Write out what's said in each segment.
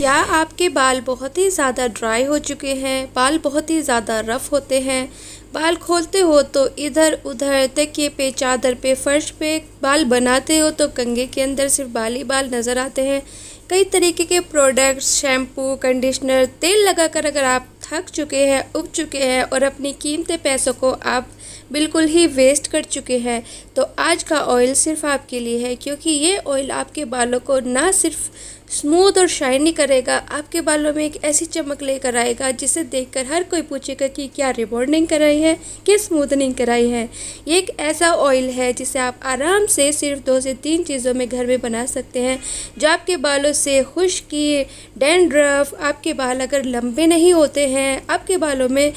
क्या आपके बाल बहुत ही ज़्यादा ड्राई हो चुके हैं बाल बहुत ही ज़्यादा रफ़ होते हैं बाल खोलते हो तो इधर उधर तकिए पे चादर पे फर्श पे बाल बनाते हो तो कंगे के अंदर सिर्फ बाल ही बाल नज़र आते हैं कई तरीके के प्रोडक्ट्स शैम्पू कंडीशनर तेल लगाकर अगर आप थक चुके हैं उब चुके हैं और अपनी कीमती पैसों को आप बिल्कुल ही वेस्ट कर चुके हैं तो आज का ऑयल सिर्फ आपके लिए है क्योंकि ये ऑयल आपके बालों को ना सिर्फ स्मूथ और शाइनी करेगा आपके बालों में एक ऐसी चमक लेकर आएगा जिसे देखकर हर कोई पूछेगा कि क्या रिबॉन्डिंग कराई है कि स्मूथनिंग कराई है ये एक ऐसा ऑयल है जिसे आप आराम से सिर्फ दो से तीन चीज़ों में घर में बना सकते हैं जो आपके बालों से खुश्की डेंड्रफ आपके बाल अगर लंबे नहीं होते हैं आपके बालों में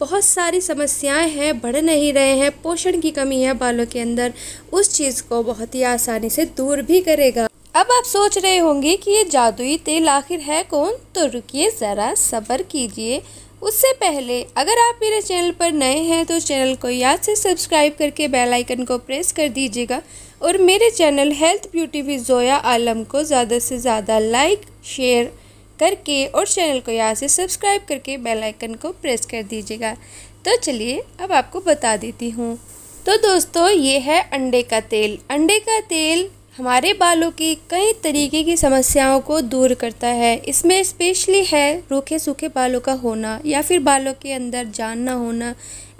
बहुत सारी समस्याएं हैं बढ़ नहीं रहे हैं पोषण की कमी है बालों के अंदर उस चीज़ को बहुत ही आसानी से दूर भी करेगा अब आप सोच रहे होंगे कि ये जादुई तेल आखिर है कौन तो रुकिए ज़रा सब्र कीजिए उससे पहले अगर आप मेरे चैनल पर नए हैं तो चैनल को याद से सब्सक्राइब करके बेल आइकन को प्रेस कर दीजिएगा और मेरे channel health beauty with Zoya Alam को ज़्यादा से ज़्यादा लाइक शेयर करके और चैनल को यहाँ से सब्सक्राइब करके बेल आइकन को प्रेस कर दीजिएगा तो चलिए अब आपको बता देती हूँ तो दोस्तों ये है अंडे का तेल अंडे का तेल हमारे बालों की कई तरीके की समस्याओं को दूर करता है इसमें स्पेशली है रूखे सूखे बालों का होना या फिर बालों के अंदर जान ना होना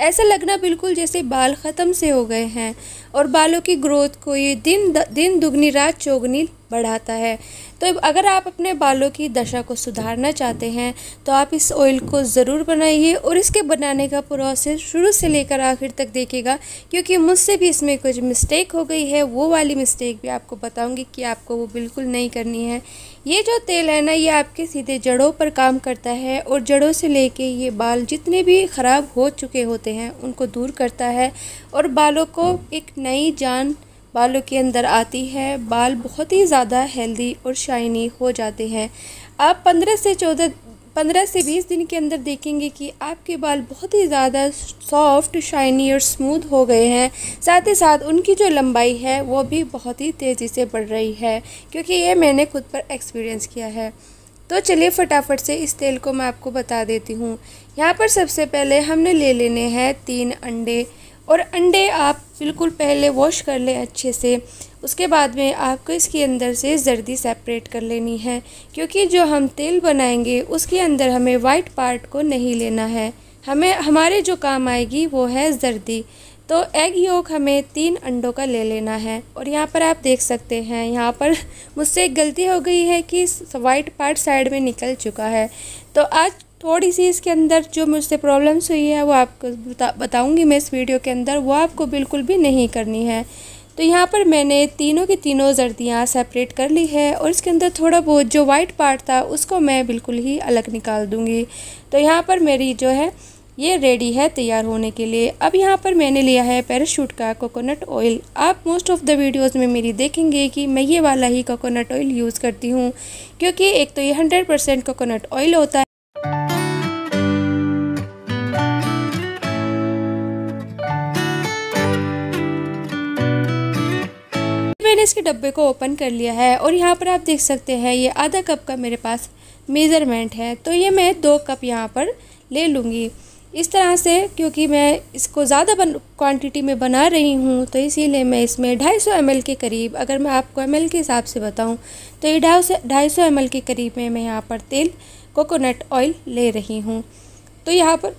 ऐसा लगना बिल्कुल जैसे बाल ख़त्म से हो गए हैं और बालों की ग्रोथ को ये दिन दिन दुगनी रात चौगनी बढ़ाता है तो अगर आप अपने बालों की दशा को सुधारना चाहते हैं तो आप इस ऑयल को ज़रूर बनाइए और इसके बनाने का प्रोसेस शुरू से लेकर आखिर तक देखिएगा क्योंकि मुझसे भी इसमें कुछ मिस्टेक हो गई है वो वाली मिस्टेक भी आपको बताऊंगी कि आपको वो बिल्कुल नहीं करनी है ये जो तेल है ना ये आपके सीधे जड़ों पर काम करता है और जड़ों से ले ये बाल जितने भी ख़राब हो चुके होते हैं उनको दूर करता है और बालों को एक नई जान बालों के अंदर आती है बाल बहुत ही ज़्यादा हेल्दी और शाइनी हो जाते हैं आप पंद्रह से चौदह पंद्रह से बीस दिन के अंदर देखेंगे कि आपके बाल बहुत ही ज़्यादा सॉफ्ट शाइनी और स्मूथ हो गए हैं साथ ही साथ उनकी जो लंबाई है वो भी बहुत ही तेज़ी से बढ़ रही है क्योंकि ये मैंने खुद पर एक्सपीरियंस किया है तो चलिए फटाफट से इस तेल को मैं आपको बता देती हूँ यहाँ पर सबसे पहले हमने ले लेने हैं तीन अंडे और अंडे आप बिल्कुल पहले वॉश कर लें अच्छे से उसके बाद में आपको इसके अंदर से जर्दी सेपरेट कर लेनी है क्योंकि जो हम तेल बनाएंगे उसके अंदर हमें वाइट पार्ट को नहीं लेना है हमें हमारे जो काम आएगी वो है जर्दी तो एग योग हमें तीन अंडों का ले लेना है और यहाँ पर आप देख सकते हैं यहाँ पर मुझसे एक गलती हो गई है कि वाइट पार्ट साइड में निकल चुका है तो आज थोड़ी सी इसके अंदर जो मुझसे प्रॉब्लम्स हुई है वो आपको बताऊंगी बताऊँगी मैं इस वीडियो के अंदर वो आपको बिल्कुल भी नहीं करनी है तो यहाँ पर मैंने तीनों की तीनों जर्दियाँ सेपरेट कर ली है और इसके अंदर थोड़ा बहुत जो वाइट पार्ट था उसको मैं बिल्कुल ही अलग निकाल दूँगी तो यहाँ पर मेरी जो है ये रेडी है तैयार होने के लिए अब यहाँ पर मैंने लिया है पैराशूट का कोकोनट ऑयल आप मोस्ट ऑफ़ द वीडियोस में मेरी देखेंगे कि मैं ये वाला ही कोकोनट ऑयल यूज़ करती हूँ क्योंकि एक तो ये हंड्रेड परसेंट कोकोनट ऑयल होता है इसके डब्बे को ओपन कर लिया है और यहाँ पर आप देख सकते हैं ये आधा कप का मेरे पास मेज़रमेंट है तो ये मैं दो कप यहाँ पर ले लूँगी इस तरह से क्योंकि मैं इसको ज़्यादा बन क्वांटिटी में बना रही हूँ तो इसीलिए मैं इसमें 250 सौ के करीब अगर मैं आपको एम के हिसाब से बताऊँ तो ये ढाई सौ ढाई सौ के करीब में मैं यहाँ पर तेल कोकोनट ऑयल ले रही हूँ तो यहाँ पर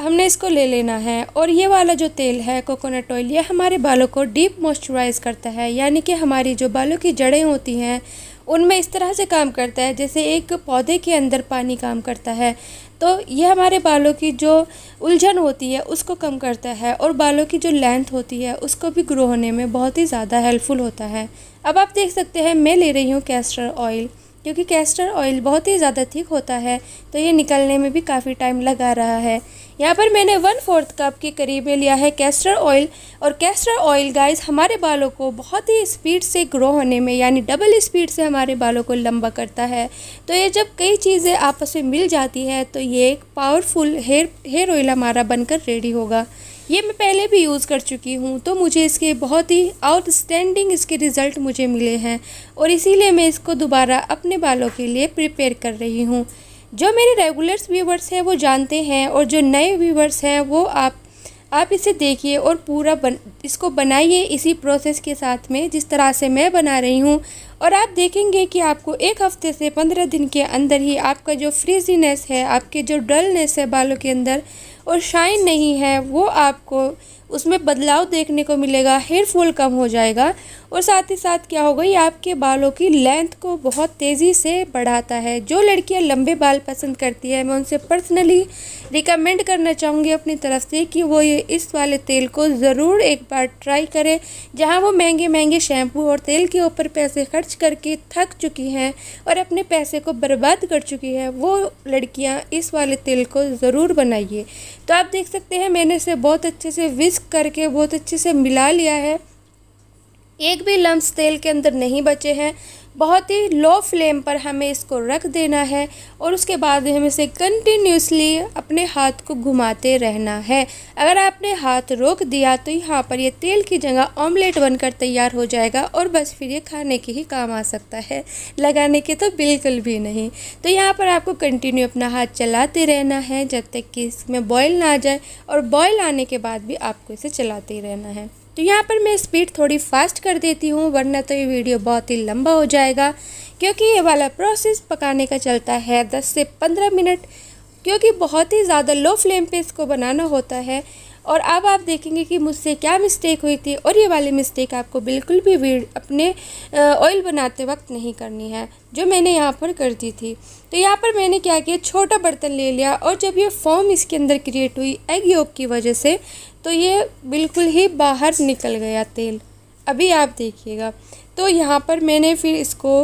हमने इसको ले लेना है और ये वाला जो तेल है कोकोनट ऑयल ये हमारे बालों को डीप मॉइस्चराइज़ करता है यानी कि हमारी जो बालों की जड़ें होती हैं उनमें इस तरह से काम करता है जैसे एक पौधे के अंदर पानी काम करता है तो ये हमारे बालों की जो उलझन होती है उसको कम करता है और बालों की जो लेंथ होती है उसको भी ग्रो होने में बहुत ही ज़्यादा हेल्पफुल होता है अब आप देख सकते हैं मैं ले रही हूँ कैस्टर ऑयल क्योंकि कैस्टर ऑयल बहुत ही ज़्यादा ठीक होता है तो ये निकलने में भी काफ़ी टाइम लगा रहा है यहाँ पर मैंने वन फोर्थ कप के करीब में लिया है कैस्टर ऑयल और कैस्टर ऑयल गाइस हमारे बालों को बहुत ही स्पीड से ग्रो होने में यानी डबल स्पीड से हमारे बालों को लंबा करता है तो ये जब कई चीज़ें आपस में मिल जाती है तो ये एक पावरफुल हेयर हेयर ऑयल हमारा बनकर रेडी होगा ये मैं पहले भी यूज़ कर चुकी हूँ तो मुझे इसके बहुत ही आउटस्टैंडिंग इसके रिज़ल्ट मुझे मिले हैं और इसीलिए मैं इसको दोबारा अपने बालों के लिए प्रिपेयर कर रही हूँ जो मेरे रेगुलर्स व्यूवर्स हैं वो जानते हैं और जो नए व्यूवर्स हैं वो आप आप इसे देखिए और पूरा बन इसको बनाइए इसी प्रोसेस के साथ में जिस तरह से मैं बना रही हूँ और आप देखेंगे कि आपको एक हफ्ते से पंद्रह दिन के अंदर ही आपका जो फ्रीजीनेस है आपके जो डलनेस है बालों के अंदर और शाइन नहीं है वो आपको उसमें बदलाव देखने को मिलेगा हेयर फॉल कम हो जाएगा और साथ ही साथ क्या होगा ये आपके बालों की लेंथ को बहुत तेज़ी से बढ़ाता है जो लड़कियां लंबे बाल पसंद करती है मैं उनसे पर्सनली रिकमेंड करना चाहूँगी अपनी तरफ से कि वो ये इस वाले तेल को ज़रूर एक बार ट्राई करें जहाँ वो महंगे महंगे शैम्पू और तेल के ऊपर पैसे खर्च खर्च करके थक चुकी हैं और अपने पैसे को बर्बाद कर चुकी हैं वो लड़कियां इस वाले तेल को ज़रूर बनाइए तो आप देख सकते हैं मैंने इसे बहुत अच्छे से विस्क करके बहुत अच्छे से मिला लिया है एक भी लम्ब तेल के अंदर नहीं बचे हैं बहुत ही लो फ्लेम पर हमें इसको रख देना है और उसके बाद हमें इसे कंटिन्यूसली अपने हाथ को घुमाते रहना है अगर आपने हाथ रोक दिया तो यहाँ पर ये तेल की जगह ऑमलेट बनकर तैयार हो जाएगा और बस फिर ये खाने के ही काम आ सकता है लगाने के तो बिल्कुल भी नहीं तो यहाँ पर आपको कंटिन्यू अपना हाथ चलाते रहना है जब तक कि इसमें बॉयल ना आ जाए और बॉयल आने के बाद भी आपको इसे चलाते रहना है तो यहाँ पर मैं स्पीड थोड़ी फास्ट कर देती हूँ वरना तो ये वीडियो बहुत ही लंबा हो जाएगा क्योंकि ये वाला प्रोसेस पकाने का चलता है दस से पंद्रह मिनट क्योंकि बहुत ही ज़्यादा लो फ्लेम पे इसको बनाना होता है और अब आप देखेंगे कि मुझसे क्या मिस्टेक हुई थी और ये वाली मिस्टेक आपको बिल्कुल भी अपने ऑयल बनाते वक्त नहीं करनी है जो मैंने यहाँ पर कर दी थी तो यहाँ पर मैंने क्या किया छोटा बर्तन ले लिया और जब ये फॉर्म इसके अंदर क्रिएट हुई एग योग की वजह से तो ये बिल्कुल ही बाहर निकल गया तेल अभी आप देखिएगा तो यहाँ पर मैंने फिर इसको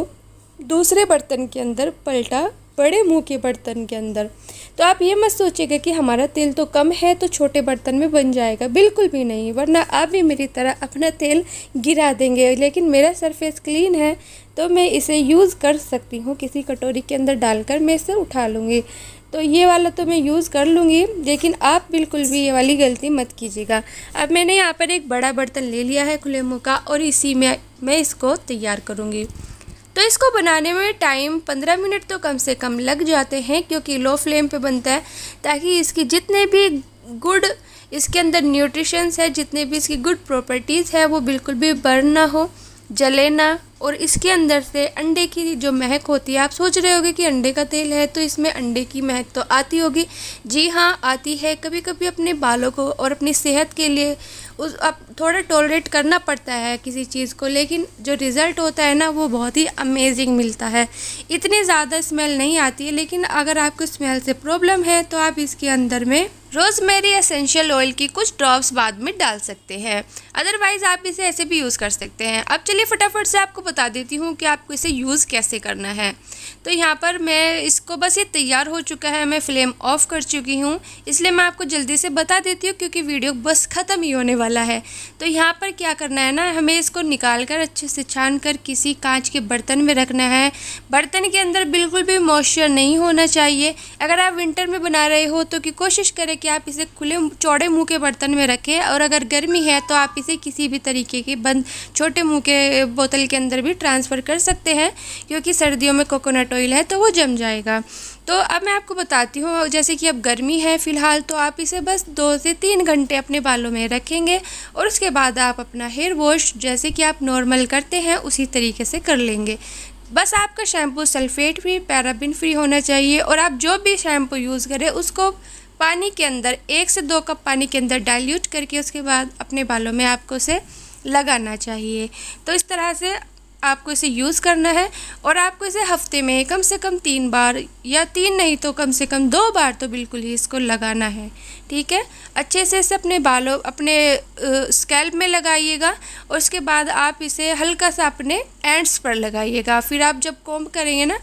दूसरे बर्तन के अंदर पलटा बड़े मुँह के बर्तन के अंदर तो आप ये मत सोचिएगा कि हमारा तेल तो कम है तो छोटे बर्तन में बन जाएगा बिल्कुल भी नहीं वरना आप भी मेरी तरह अपना तेल गिरा देंगे लेकिन मेरा सरफेस क्लीन है तो मैं इसे यूज़ कर सकती हूँ किसी कटोरी के अंदर डालकर मैं इसे उठा लूँगी तो ये वाला तो मैं यूज़ कर लूँगी लेकिन आप बिल्कुल भी ये वाली गलती मत कीजिएगा अब मैंने यहाँ पर एक बड़ा बर्तन ले लिया है खुले मुँह का और इसी में मैं इसको तैयार करूँगी तो इसको बनाने में टाइम पंद्रह मिनट तो कम से कम लग जाते हैं क्योंकि लो फ्लेम पे बनता है ताकि इसकी जितने भी गुड इसके अंदर न्यूट्रिशंस है जितने भी इसकी गुड प्रॉपर्टीज़ है वो बिल्कुल भी बर्न ना हो जले ना और इसके अंदर से अंडे की जो महक होती है आप सोच रहे होगे कि अंडे का तेल है तो इसमें अंडे की महक तो आती होगी जी हाँ आती है कभी कभी अपने बालों को और अपनी सेहत के लिए उस अब थोड़ा टॉलरेट करना पड़ता है किसी चीज़ को लेकिन जो रिज़ल्ट होता है ना वो बहुत ही अमेजिंग मिलता है इतनी ज़्यादा स्मेल नहीं आती है लेकिन अगर आपको स्मेल से प्रॉब्लम है तो आप इसके अंदर में रोजमेरी एसेंशियल ऑयल की कुछ ड्रॉप्स बाद में डाल सकते हैं अदरवाइज़ आप इसे ऐसे भी यूज़ कर सकते हैं अब चलिए फटाफट से आपको बता देती हूँ कि आपको इसे यूज़ कैसे करना है तो यहाँ पर मैं इसको बस ये तैयार हो चुका है मैं फ्लेम ऑफ़ कर चुकी हूँ इसलिए मैं आपको जल्दी से बता देती हूँ क्योंकि वीडियो बस ख़त्म ही होने वाला है तो यहाँ पर क्या करना है ना हमें इसको निकाल कर अच्छे से छान कर किसी कांच के बर्तन में रखना है बर्तन के अंदर बिल्कुल भी मॉइस्चर नहीं होना चाहिए अगर आप विंटर में बना रहे हो तो कि कोशिश करें कि आप इसे खुले चौड़े मुंह के बर्तन में रखें और अगर गर्मी है तो आप इसे किसी भी तरीके के बंद छोटे मुंह के बोतल के अंदर भी ट्रांसफ़र कर सकते हैं क्योंकि सर्दियों में कोकोनट ऑयल है तो वो जम जाएगा तो अब मैं आपको बताती हूँ जैसे कि अब गर्मी है फ़िलहाल तो आप इसे बस दो से तीन घंटे अपने बालों में रखेंगे और उसके बाद आप अपना हेयर वॉश जैसे कि आप नॉर्मल करते हैं उसी तरीके से कर लेंगे बस आपका shampoo sulphate free paraben free होना चाहिए और आप जो भी शैम्पू यूज़ करें उसको पानी के अंदर एक से दो कप पानी के अंदर डाइल्यूट करके उसके बाद अपने बालों में आपको उसे लगाना चाहिए तो इस तरह से आपको इसे यूज़ करना है और आपको इसे हफ्ते में कम से कम तीन बार या तीन नहीं तो कम से कम दो बार तो बिल्कुल ही इसको लगाना है ठीक है अच्छे से इसे अपने बालों अपने स्कैल्प में लगाइएगा और उसके बाद आप इसे हल्का सा अपने एंड्स पर लगाइएगा फिर आप जब कॉम्ब करेंगे ना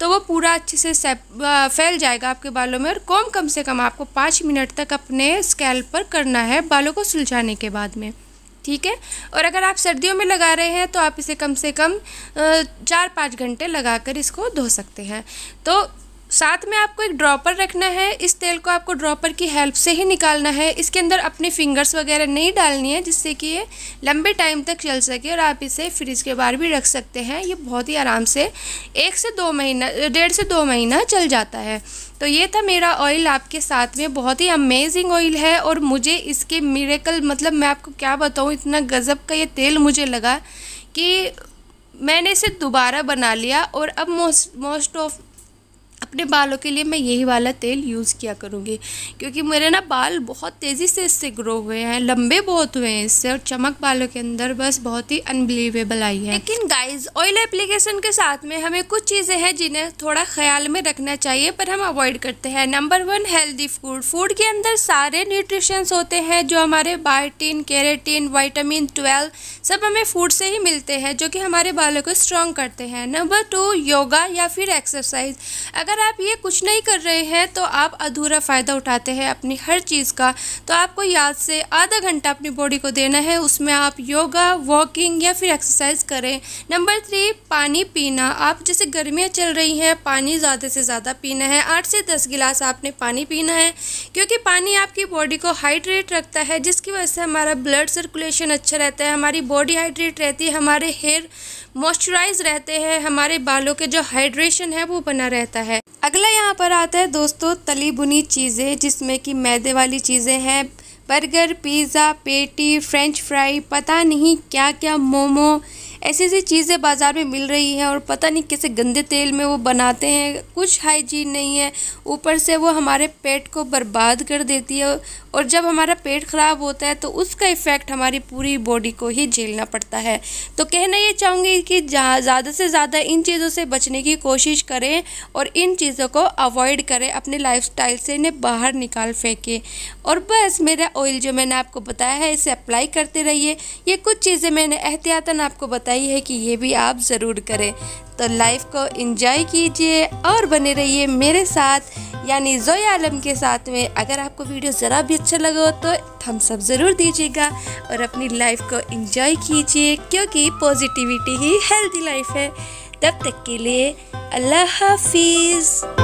तो वो पूरा अच्छे से फैल जाएगा आपके बालों में और कम कम से कम आपको पाँच मिनट तक अपने स्कैल पर करना है बालों को सुलझाने के बाद में ठीक है और अगर आप सर्दियों में लगा रहे हैं तो आप इसे कम से कम चार पाँच घंटे लगाकर इसको धो सकते हैं तो साथ में आपको एक ड्रॉपर रखना है इस तेल को आपको ड्रॉपर की हेल्प से ही निकालना है इसके अंदर अपने फिंगर्स वगैरह नहीं डालनी है जिससे कि ये लंबे टाइम तक चल सके और आप इसे फ्रिज के बाहर भी रख सकते हैं ये बहुत ही आराम से एक से दो महीना डेढ़ से दो महीना चल जाता है तो ये था मेरा ऑयल आपके साथ में बहुत ही अमेजिंग ऑयल है और मुझे इसके मेरेकल मतलब मैं आपको क्या बताऊँ इतना गज़ब का ये तेल मुझे लगा कि मैंने इसे दोबारा बना लिया और अब मोस्ट मोस्ट ऑफ अपने बालों के लिए मैं यही वाला तेल यूज़ किया करूँगी क्योंकि मेरे ना बाल बहुत तेज़ी से इससे ग्रो हुए हैं लंबे बहुत हुए हैं इससे और चमक बालों के अंदर बस बहुत ही अनबिलीवेबल आई है लेकिन गाइज ऑयल एप्लीकेशन के साथ में हमें कुछ चीज़ें हैं जिन्हें थोड़ा ख्याल में रखना चाहिए पर हम अवॉइड करते हैं number one healthy food food के अंदर सारे न्यूट्रिशंस होते हैं जो हमारे बायोटीन केरेटीन वाइटामिन ट्वेल्व सब हमें फूड से ही मिलते हैं जो कि हमारे बालों को स्ट्रॉन्ग करते हैं नंबर टू योगा या फिर एक्सरसाइज अगर अगर आप ये कुछ नहीं कर रहे हैं तो आप अधूरा फ़ायदा उठाते हैं अपनी हर चीज़ का तो आपको याद से आधा घंटा अपनी बॉडी को देना है उसमें आप योगा वॉकिंग या फिर एक्सरसाइज करें नंबर थ्री पानी पीना आप जैसे गर्मियाँ चल रही हैं पानी ज़्यादा से ज़्यादा पीना है आठ से दस गिलास आपने पानी पीना है क्योंकि पानी आपकी बॉडी को हाइड्रेट रखता है जिसकी वजह से हमारा ब्लड सर्कुलेशन अच्छा रहता है हमारी बॉडी हाइड्रेट रहती है हमारे हेयर मॉइस्चराइज रहते हैं हमारे बालों के जो हाइड्रेशन है वो बना रहता है अगला यहाँ पर आता है दोस्तों तली बुनी चीज़ें जिसमें कि मैदे वाली चीज़ें हैं burger pizza patty French fry पता नहीं क्या क्या मोमो ऐसी ऐसी चीज़ें बाज़ार में मिल रही हैं और पता नहीं कैसे गंदे तेल में वो बनाते हैं कुछ हाइजीन नहीं है ऊपर से वो हमारे पेट को बर्बाद कर देती है और जब हमारा पेट ख़राब होता है तो उसका इफ़ेक्ट हमारी पूरी बॉडी को ही झेलना पड़ता है तो कहना ये चाहूँगी कि ज़्यादा से ज़्यादा इन चीज़ों से बचने की कोशिश करें और इन चीज़ों को अवॉइड करें अपने लाइफ से इन्हें बाहर निकाल फेंकें और बस मेरा ऑयल जो मैंने आपको बताया है इसे अप्लाई करते रहिए ये कुछ चीज़ें मैंने एहतियातन आपको बताई है कि ये भी आप ज़रूर करें तो लाइफ को इन्जॉय कीजिए और बने रहिए मेरे साथ यानी जोया आलम के साथ में अगर आपको वीडियो ज़रा भी अच्छा लगा तो हम सब ज़रूर दीजिएगा और अपनी लाइफ को इन्जॉय कीजिए क्योंकि पॉजिटिविटी ही हेल्दी लाइफ है तब तक के लिए अल्लाह हाफिज़